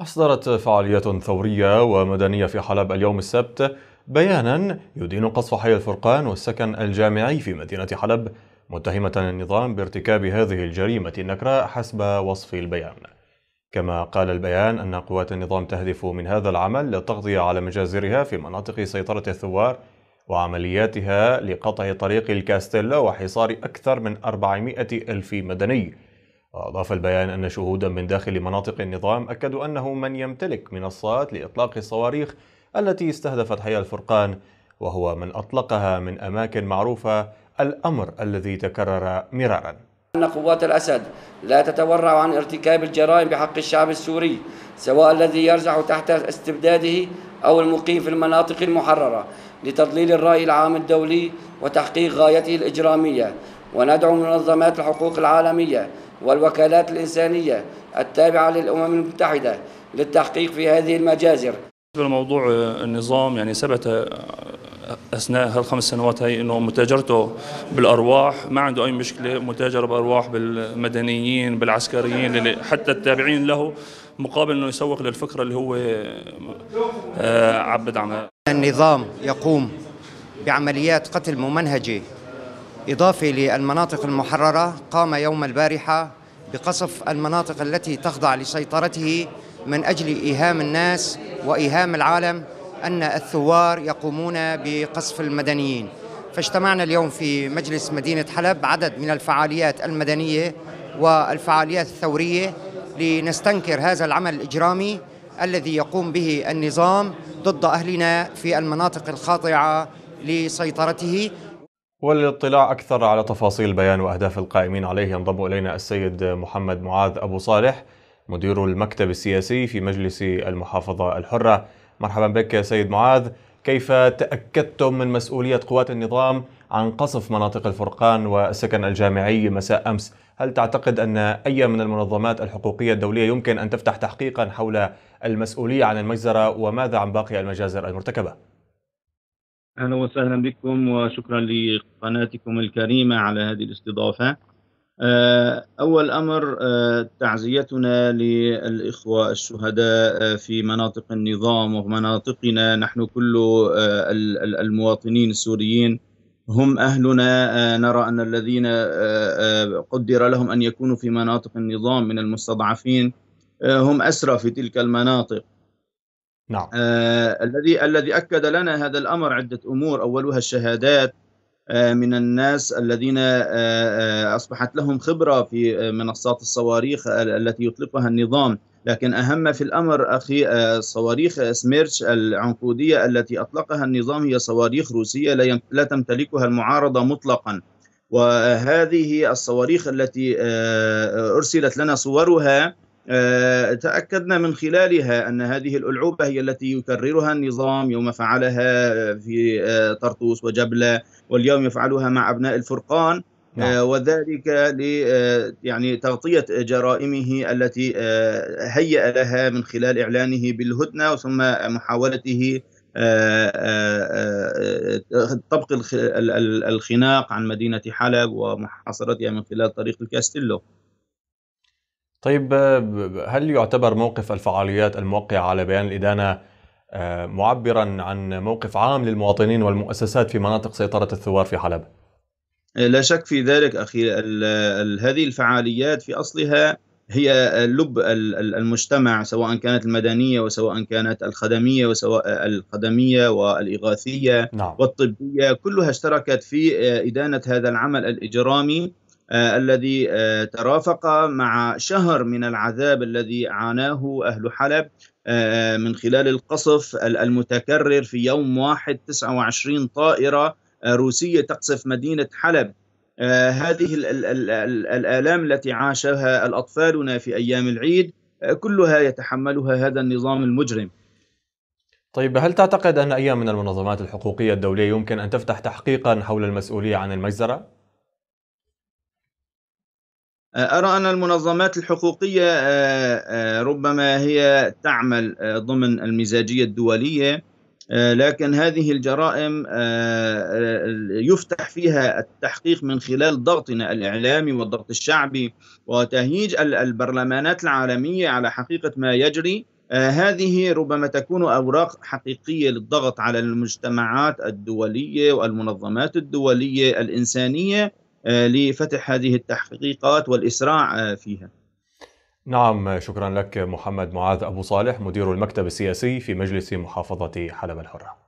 أصدرت فعاليات ثورية ومدنية في حلب اليوم السبت بيانا يدين قصف حي الفرقان والسكن الجامعي في مدينة حلب متهمة النظام بارتكاب هذه الجريمة النكراء حسب وصف البيان كما قال البيان أن قوات النظام تهدف من هذا العمل للتغطية على مجازرها في مناطق سيطرة الثوار وعملياتها لقطع طريق الكاستيلا وحصار أكثر من 400 ألف مدني وأضاف البيان أن شهودا من داخل مناطق النظام أكدوا أنه من يمتلك منصات لإطلاق الصواريخ التي استهدفت حي الفرقان وهو من أطلقها من أماكن معروفة الأمر الذي تكرر مرارا أن قوات الأسد لا تتورع عن ارتكاب الجرائم بحق الشعب السوري سواء الذي يرجع تحت استبداده أو المقيم في المناطق المحررة لتضليل الرأي العام الدولي وتحقيق غايته الإجرامية وندعو منظمات الحقوق العالمية والوكالات الإنسانية التابعة للأمم المتحدة للتحقيق في هذه المجازر بالنسبة لموضوع آه، النظام يعني ثبت آه، اثناء هالخمس سنوات هي انه متاجرته بالارواح ما عنده اي مشكله متاجر بارواح بالمدنيين بالعسكريين حتى التابعين له مقابل انه يسوق للفكره اللي هو آه، عبد عمال النظام يقوم بعمليات قتل ممنهجه إضافة للمناطق المحررة قام يوم البارحة بقصف المناطق التي تخضع لسيطرته من أجل إيهام الناس وإيهام العالم أن الثوار يقومون بقصف المدنيين فاجتمعنا اليوم في مجلس مدينة حلب عدد من الفعاليات المدنية والفعاليات الثورية لنستنكر هذا العمل الإجرامي الذي يقوم به النظام ضد أهلنا في المناطق الخاضعة لسيطرته وللاطلاع أكثر على تفاصيل بيان وأهداف القائمين عليه ينضم إلينا السيد محمد معاذ أبو صالح مدير المكتب السياسي في مجلس المحافظة الحرة مرحبا بك سيد معاذ كيف تأكدتم من مسؤولية قوات النظام عن قصف مناطق الفرقان والسكن الجامعي مساء أمس هل تعتقد أن أي من المنظمات الحقوقية الدولية يمكن أن تفتح تحقيقا حول المسؤولية عن المجزرة وماذا عن باقي المجازر المرتكبة؟ أهلا وسهلا بكم وشكرا لقناتكم الكريمة على هذه الاستضافة آه، أول أمر آه، تعزيتنا للإخوة الشهداء آه، في مناطق النظام ومناطقنا نحن كل المواطنين السوريين هم أهلنا نرى أن الذين قدر لهم أن يكونوا في مناطق النظام من المستضعفين هم أسرى في تلك المناطق نعم آه الذي الذي اكد لنا هذا الامر عده امور اولها الشهادات آه من الناس الذين آه, آه، اصبحت لهم خبره في آه، منصات الصواريخ التي يطلقها النظام لكن اهم في الامر اخي آه، صواريخ سميرش العنقوديه التي اطلقها النظام هي صواريخ روسيه لا تمتلكها المعارضه مطلقا وهذه الصواريخ التي ارسلت لنا صورها آه، تأكدنا من خلالها أن هذه الألعوبة هي التي يكررها النظام يوم فعلها في آه، طرطوس وجبلة واليوم يفعلها مع أبناء الفرقان آه، نعم. وذلك ل يعني تغطيه جرائمه التي هيأ لها من خلال اعلانه بالهدنه وثم محاولته طبق الخناق عن مدينه حلب ومحاصرتها من خلال طريق الكاستيلو. طيب آه، هل يعتبر موقف الفعاليات الموقعة على بيان الإدانة آه، معبرا عن موقف عام للمواطنين والمؤسسات في مناطق سيطرة الثوار في حلب؟ آه، لا شك في ذلك أخي هذه الفعاليات في أصلها هي لب المجتمع سواء كانت المدنية وسواء كانت الخدمية وسواء الخدمية والإغاثية نعم. والطبية كلها اشتركت في إدانة هذا العمل الإجرامي آه، الذي آه، ترافق مع شهر من العذاب الذي عاناه أهل حلب آه، من خلال القصف المتكرر في يوم واحد 29 طائرة روسية تقصف مدينة حلب هذه الآلام التي عاشها الأطفالنا في أيام العيد كلها يتحملها هذا النظام المجرم طيب هل تعتقد أن أي من المنظمات الحقوقية الدولية يمكن أن تفتح تحقيقا حول المسؤولية عن المجزرة؟ أرى أن المنظمات الحقوقية آه، آه، ربما هي تعمل آه، ضمن المزاجية الدولية لكن هذه الجرائم يفتح فيها التحقيق من خلال ضغطنا الإعلامي والضغط الشعبي وتهيج البرلمانات العالمية على حقيقة ما يجري هذه ربما تكون أوراق حقيقية للضغط على المجتمعات الدولية والمنظمات الدولية الإنسانية لفتح هذه التحقيقات والإسراع فيها نعم شكرا لك محمد معاذ أبو صالح مدير المكتب السياسي في مجلس محافظة حلب الحرة